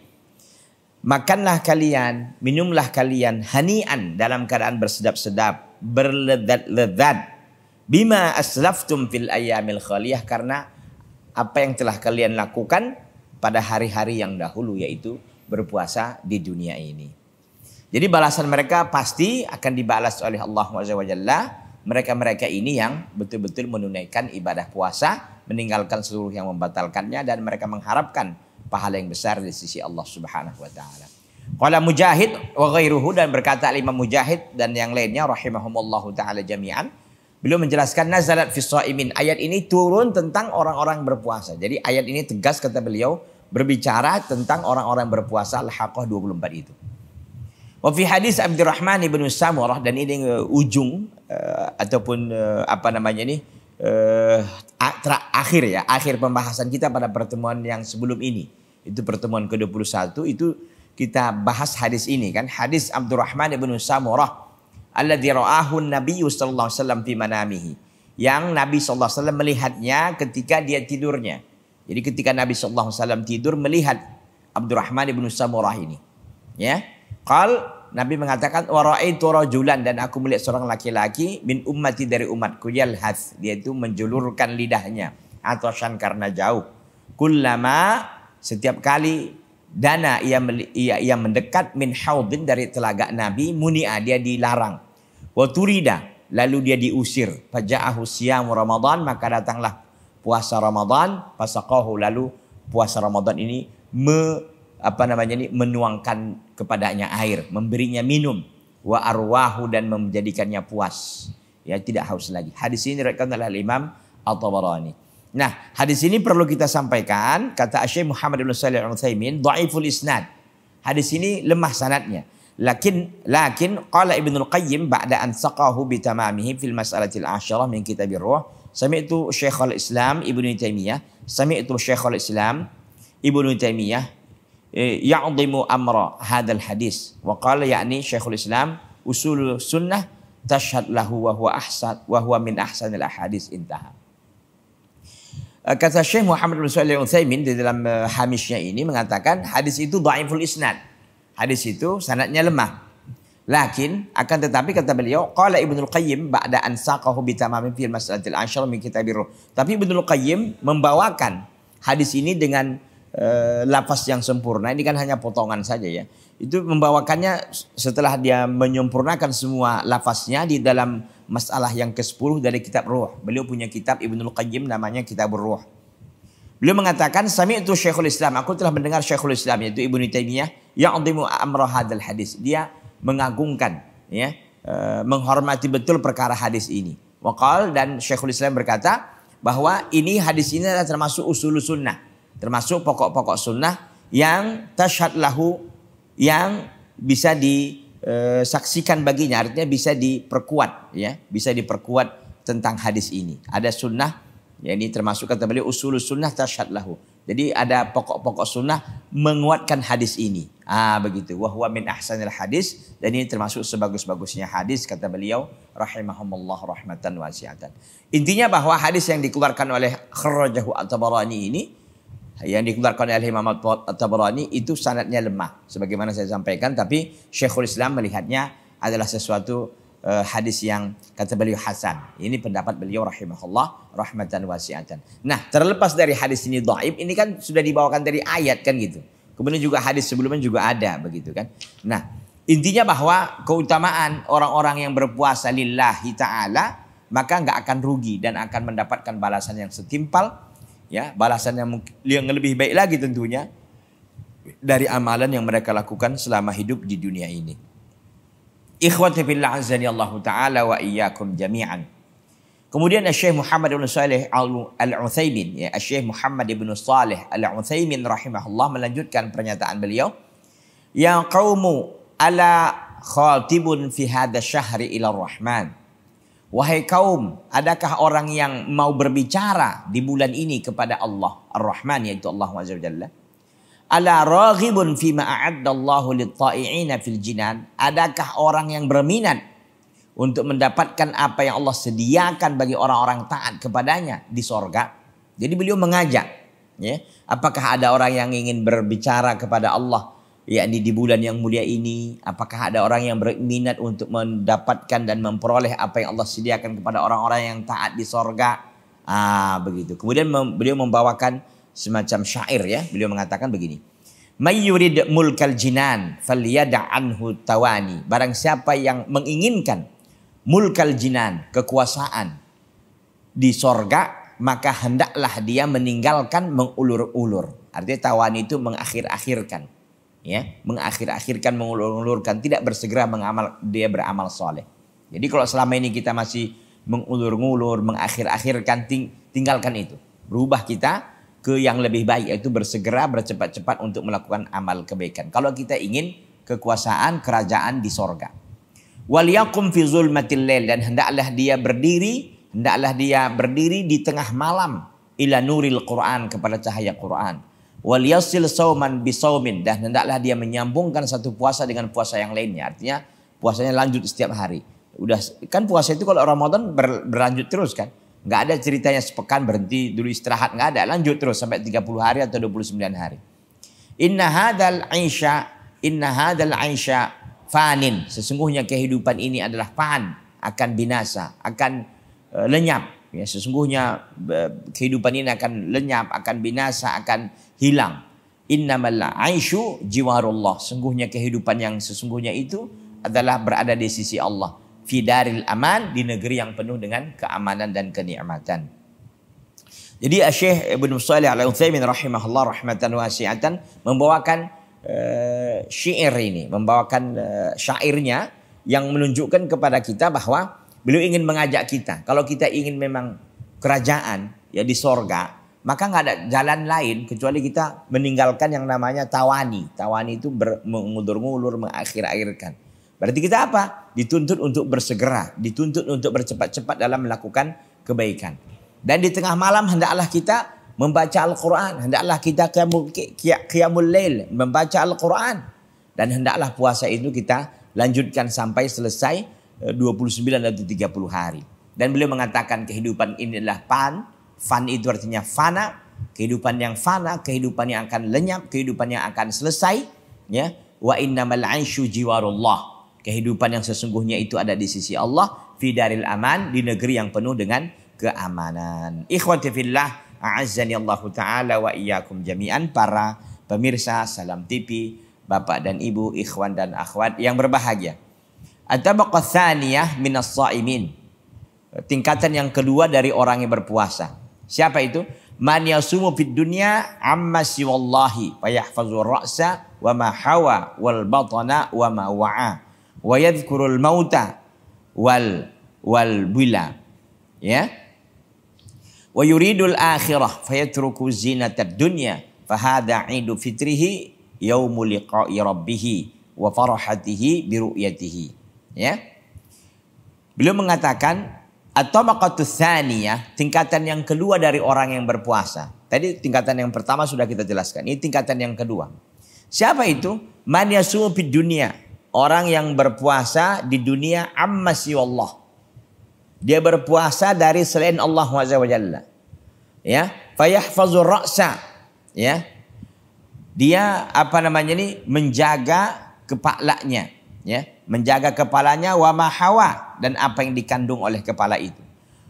A: Makanlah kalian, minumlah kalian hanian dalam keadaan bersedap-sedap, berlezat-lezat. Bima aslaftum fil ayamil khaliyah karena apa yang telah kalian lakukan pada hari-hari yang dahulu yaitu berpuasa di dunia ini. Jadi balasan mereka pasti akan dibalas oleh Allah Subhanahu Mereka-mereka ini yang betul-betul menunaikan ibadah puasa, meninggalkan seluruh yang membatalkannya dan mereka mengharapkan pahala yang besar di sisi Allah Subhanahu wa taala. Qala Mujahid wa ghairuhu dan berkata Imam Mujahid dan yang lainnya rahimahumullahu taala jami'an belum menjelaskan nazalat fi shaimin. Ayat ini turun tentang orang-orang berpuasa. Jadi ayat ini tegas kata beliau berbicara tentang orang-orang berpuasa Al-Haqqah 24 itu. Wa fi hadis Abdurrahman bin Samurah dan ini eh, ujung uh, ataupun uh, apa namanya ini uh, akhir ya, akhir pembahasan kita pada pertemuan yang sebelum ini. Itu pertemuan ke-21 itu kita bahas hadis ini kan. Hadis Abdurrahman ibn Samurah. Alladhi ra'ahu Nabi sallallahu alaihi wasallam fi manamihi. Yang Nabi sallallahu alaihi wasallam melihatnya ketika dia tidurnya. Jadi ketika Nabi sallallahu alaihi wasallam tidur melihat Abdurrahman ibn Samurah ini. Ya. Qal Nabi mengatakan ra'aitu rajulan dan aku melihat seorang laki-laki min ummati dari umatku yalhas dia itu menjulurkan lidahnya atau karena jauh kullama setiap kali dana ia, ia, ia mendekat min haudin dari telaga Nabi, munia dia dilarang. Waturida, lalu dia diusir. Faja'ahu siyam Ramadan, maka datanglah puasa Ramadan, fasaqahu lalu puasa Ramadan ini me, apa namanya ini menuangkan kepadanya air, memberinya minum wa arwahu dan menjadikannya puas. Ya tidak haus lagi. Hadis ini diriwayatkan oleh Imam Al-Tabarani. Nah, hadis ini perlu kita sampaikan kata Syekh Muhammad bin Shalih Al Utsaimin dhaiful isnad. Hadis ini lemah sanatnya. Lakin lakin qala Ibnu Qayyim ba'da an saqahu bi tamamihi fil mas'alatil asyarah min kitabir ruh sami'tu Syekhul Islam Ibnu Taimiyah sami'tu Syekhul Islam Ibnu Taimiyah eh, ya'dhimu amra hadal hadis wa qala yakni Syekhul Islam usul sunnah tashhad lahu wa huwa ahsan wa huwa min ahsanil ahadis intaha. Eh, kata Syekh Muhammad bin Salih Utsaimin di dalam eh, hamisnya ini mengatakan hadis itu dhaiful isnad. Hadis itu sanadnya lemah. Lakin akan tetapi kata beliau qala Ibnul Qayyim ba'da an saqahu bi fil mas'alatil asyar min kitabir Tapi Ibnul Qayyim membawakan hadis ini dengan uh, lafaz yang sempurna. Ini kan hanya potongan saja ya. Itu membawakannya setelah dia menyempurnakan semua lafaznya di dalam masalah yang ke-10 dari kitab Ruh. Beliau punya kitab Ibnul Qayyim namanya Kitab Ruh. Beliau mengatakan, sami itu Syekhul Islam. Aku telah mendengar Syekhul Islam, yaitu Ibnu Taimiyah. yang Ya'udimu amra hadal hadis. Dia mengagungkan, ya, e, menghormati betul perkara hadis ini. Waqal dan Syekhul Islam berkata bahwa ini hadis ini adalah termasuk usul sunnah. Termasuk pokok-pokok sunnah yang tashhad lahu yang bisa di Eh, saksikan baginya artinya bisa diperkuat ya bisa diperkuat tentang hadis ini ada sunnah ya ini termasuk kata beliau usul sunnah tasyad jadi ada pokok-pokok sunnah menguatkan hadis ini ah begitu wahwa min ahsanil hadis dan ini termasuk sebagus-bagusnya hadis kata beliau rahimahumullah rahmatan wasiatan intinya bahwa hadis yang dikeluarkan oleh kharajahu at-tabarani ini yang dikeluarkan oleh Imam At-Tabarani itu sanatnya lemah sebagaimana saya sampaikan tapi Syekhul Islam melihatnya adalah sesuatu uh, hadis yang kata beliau hasan ini pendapat beliau rahimahullah rahmatan wasiatan nah terlepas dari hadis ini dhaif ini kan sudah dibawakan dari ayat kan gitu kemudian juga hadis sebelumnya juga ada begitu kan nah intinya bahwa keutamaan orang-orang yang berpuasa lillahi taala maka nggak akan rugi dan akan mendapatkan balasan yang setimpal ya balasan yang yang lebih baik lagi tentunya dari amalan yang mereka lakukan selama hidup di dunia ini. Ikhwati fillah azani Allah taala wa iyyakum jami'an. Kemudian Syekh Muhammad bin Saleh Al-Utsaimin ya Syekh Muhammad bin Saleh Al-Utsaimin rahimahullah melanjutkan pernyataan beliau Ya qaumu ala khatibun fi hadha syahri ila rahman Wahai kaum, adakah orang yang mau berbicara di bulan ini kepada Allah Ar-Rahman yaitu Allah Azza wa Jalla? Ala raghibun fima a'addallahu lit-ta'i'ina fil jinan? Adakah orang yang berminat untuk mendapatkan apa yang Allah sediakan bagi orang-orang taat kepadanya di sorga? Jadi beliau mengajak, ya. Apakah ada orang yang ingin berbicara kepada Allah yakni di bulan yang mulia ini apakah ada orang yang berminat untuk mendapatkan dan memperoleh apa yang Allah sediakan kepada orang-orang yang taat di sorga ah begitu kemudian mem, beliau membawakan semacam syair ya beliau mengatakan begini mayyurid mulkal jinan falyada anhu tawani barang siapa yang menginginkan mulkal jinan kekuasaan di sorga maka hendaklah dia meninggalkan mengulur-ulur artinya tawani itu mengakhir-akhirkan ya mengakhir-akhirkan mengulur-ulurkan tidak bersegera mengamal dia beramal soleh jadi kalau selama ini kita masih mengulur-ngulur mengakhir-akhirkan ting, tinggalkan itu berubah kita ke yang lebih baik yaitu bersegera bercepat-cepat untuk melakukan amal kebaikan kalau kita ingin kekuasaan kerajaan di sorga waliyakum fi zulmatil lail dan hendaklah dia berdiri hendaklah dia berdiri di tengah malam ila nuril Quran kepada cahaya Quran Waliyasil sauman bisaumin. dah hendaklah dia menyambungkan satu puasa dengan puasa yang lainnya. Artinya puasanya lanjut setiap hari. Udah kan puasa itu kalau Ramadan ber, berlanjut terus kan. Nggak ada ceritanya sepekan berhenti dulu istirahat. Nggak ada lanjut terus sampai 30 hari atau 29 hari. Inna hadal aisha inna hadal aisha fanin. Sesungguhnya kehidupan ini adalah fan. Akan binasa. Akan eh, lenyap. Ya, sesungguhnya eh, kehidupan ini akan lenyap, akan binasa, akan hilang. Innamal aisyu jiwarullah. Sungguhnya kehidupan yang sesungguhnya itu adalah berada di sisi Allah. Fidaril aman di negeri yang penuh dengan keamanan dan kenikmatan. Jadi eh, Syekh Ibn Salih Al-Utsaimin rahimahullah rahmatan wasi'atan membawakan uh, syair ini, membawakan uh, syairnya yang menunjukkan kepada kita bahwa beliau ingin mengajak kita. Kalau kita ingin memang kerajaan ya di sorga, maka nggak ada jalan lain kecuali kita meninggalkan yang namanya tawani. Tawani itu ber, mengulur-ngulur, mengakhir-akhirkan. Berarti kita apa? Dituntut untuk bersegera, dituntut untuk bercepat-cepat dalam melakukan kebaikan. Dan di tengah malam hendaklah kita membaca Al-Quran, hendaklah kita qiyamul, qiyamul lail, membaca Al-Quran. Dan hendaklah puasa itu kita lanjutkan sampai selesai 29 eh, atau 30 hari. Dan beliau mengatakan kehidupan inilah pan, Fan itu artinya fana, kehidupan yang fana, kehidupan yang akan lenyap, kehidupan yang akan selesai, ya. Wa innamal aishu jiwarullah. Kehidupan yang sesungguhnya itu ada di sisi Allah, fidaril aman, di negeri yang penuh dengan keamanan. Ikhwati fillah, a'azzani Allah taala wa iyyakum jami'an para pemirsa Salam TV, Bapak dan Ibu, ikhwan dan akhwat yang berbahagia. At-tabaqah tsaniyah minas saimin. Tingkatan yang kedua dari orang yang berpuasa. Siapa itu? Man yasumu fid dunya amma siwallahi fayahfazu ra'sa wa ma hawa wal batana wa ma wa'a wa yadhkurul mauta wal wal bila. Ya. Wa yuridul akhirah fayatruku zinatad dunya fahada idu fitrihi yaumu liqa'i rabbih wa farahatihi bi ru'yatihi. Ya. Beliau mengatakan At-tabaqatus tsaniyah, tingkatan yang kedua dari orang yang berpuasa. Tadi tingkatan yang pertama sudah kita jelaskan. Ini tingkatan yang kedua. Siapa itu? Man yasumu fid dunia. Orang yang berpuasa di dunia amma Allah. Dia berpuasa dari selain Allah wa jalla. Ya, fayahfazur ra'sa. Ya. Dia apa namanya ini menjaga kepalanya, ya menjaga kepalanya wa mahawa dan apa yang dikandung oleh kepala itu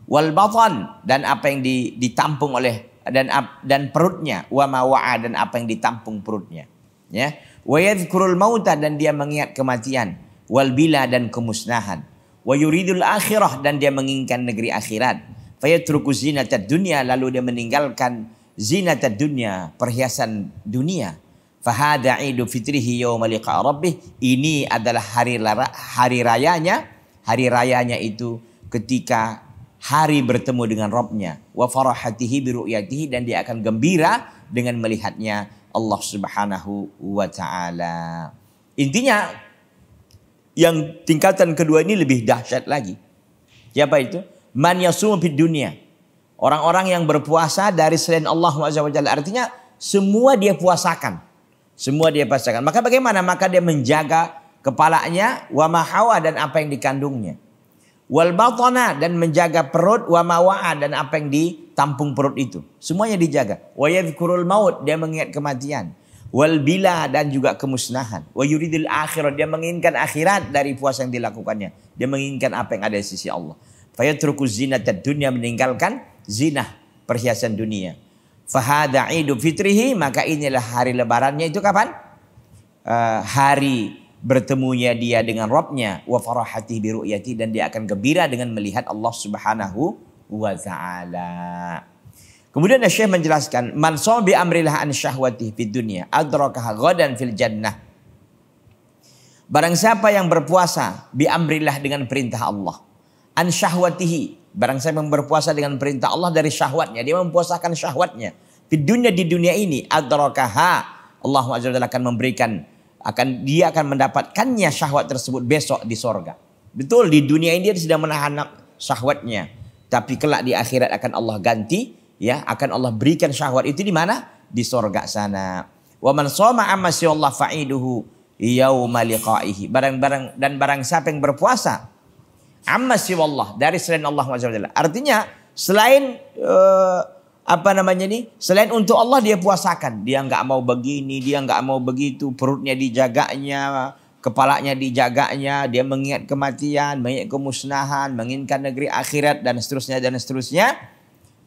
A: wal batan dan apa yang ditampung oleh dan dan perutnya wa mawa'a dan apa yang ditampung perutnya ya wa yadhkurul mauta dan dia mengingat kematian wal bila dan kemusnahan wa yuridul akhirah dan dia menginginkan negeri akhirat fayatruku zinatad dunia lalu dia meninggalkan zinatad dunia perhiasan dunia Fahada Idul Fitrihi yauma liqa rabbih. Ini adalah hari lara, hari rayanya. Hari rayanya itu ketika hari bertemu dengan Robnya. Wa farahatihi biru'yatihi dan dia akan gembira dengan melihatnya Allah Subhanahu wa taala. Intinya yang tingkatan kedua ini lebih dahsyat lagi. Siapa itu? Man yasum fid dunia. Orang-orang yang berpuasa dari selain Allah SWT. Artinya semua dia puasakan. Semua dia pasangkan. Maka bagaimana? Maka dia menjaga kepalanya, wa mahawa dan apa yang dikandungnya. Wal batana dan menjaga perut, wa mawa'a dan apa yang ditampung perut itu. Semuanya dijaga. Wa yadhkurul maut, dia mengingat kematian. Wal bila dan juga kemusnahan. Wa yuridil akhirat, dia menginginkan akhirat dari puasa yang dilakukannya. Dia menginginkan apa yang ada di sisi Allah. Fayatruku zina dan dunia meninggalkan zina perhiasan dunia Fahada Idul Fitrihi maka inilah hari lebarannya itu kapan? Uh, hari bertemunya dia dengan Robnya wa farahati bi ru'yati dan dia akan gembira dengan melihat Allah Subhanahu wa taala. Kemudian Syekh menjelaskan man bi amrillah an syahwati fid dunya adraka ghadan fil jannah. Barang siapa yang berpuasa bi amrillah dengan perintah Allah an syahwatihi Barang saya memperpuasa dengan perintah Allah dari syahwatnya. Dia mempuasakan syahwatnya. Di dunia di dunia ini adrakaha Allah SWT akan memberikan akan dia akan mendapatkannya syahwat tersebut besok di sorga. Betul di dunia ini dia sedang menahan syahwatnya. Tapi kelak di akhirat akan Allah ganti ya akan Allah berikan syahwat itu di mana? Di sorga sana. Wa man shoma amma fa'iduhu yauma liqa'ihi. Barang-barang dan barang siapa yang berpuasa Amma siwallah dari selain Allah Subhanahu Artinya selain uh, apa namanya ini selain untuk Allah dia puasakan dia nggak mau begini dia nggak mau begitu perutnya dijaganya kepalanya dijaganya dia mengingat kematian mengingat kemusnahan menginginkan negeri akhirat dan seterusnya dan seterusnya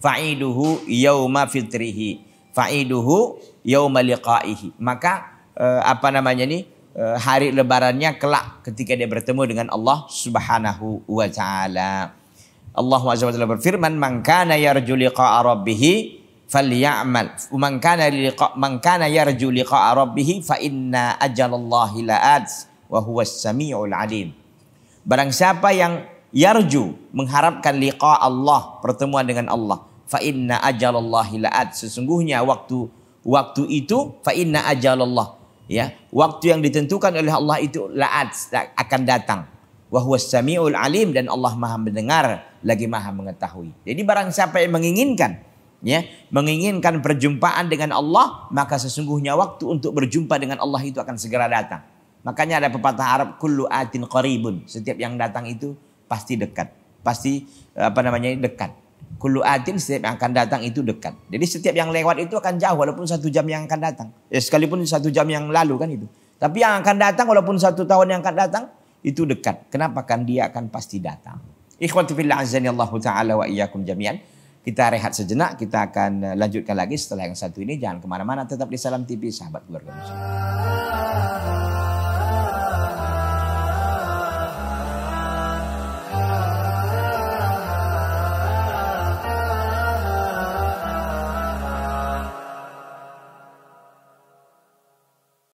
A: fa'iduhu yauma fitrihi fa'iduhu yauma liqaihi maka uh, apa namanya ini Eh, hari lebarannya kelak ketika dia bertemu dengan Allah Subhanahu wa taala. Allah Subhanahu wa taala berfirman, "Man kana yarju liqa'a rabbih falyamal. Man kana liqa man kana yarju liqa'a rabbih fa inna ajalallahi la'ad wa huwas samiul alim." Barang siapa yang yarju mengharapkan liqa Allah, pertemuan dengan Allah, fa inna ajalallahi la'ad. Sesungguhnya waktu waktu itu fa inna ajalallah ya waktu yang ditentukan oleh Allah itu laat akan datang wahwa samiul alim dan Allah maha mendengar lagi maha mengetahui jadi barang siapa yang menginginkan ya menginginkan perjumpaan dengan Allah maka sesungguhnya waktu untuk berjumpa dengan Allah itu akan segera datang makanya ada pepatah Arab kullu atin qaribun setiap yang datang itu pasti dekat pasti apa namanya dekat Kulu atin setiap yang akan datang itu dekat. Jadi setiap yang lewat itu akan jauh walaupun satu jam yang akan datang. Ya sekalipun satu jam yang lalu kan itu. Tapi yang akan datang walaupun satu tahun yang akan datang itu dekat. Kenapa kan dia akan pasti datang. Ikhwati fillah azani Allah taala wa iyyakum jami'an. Kita rehat sejenak, kita akan eh, lanjutkan lagi setelah yang satu ini. Jangan kemana-mana, tetap di Salam TV, sahabat keluarga muslim.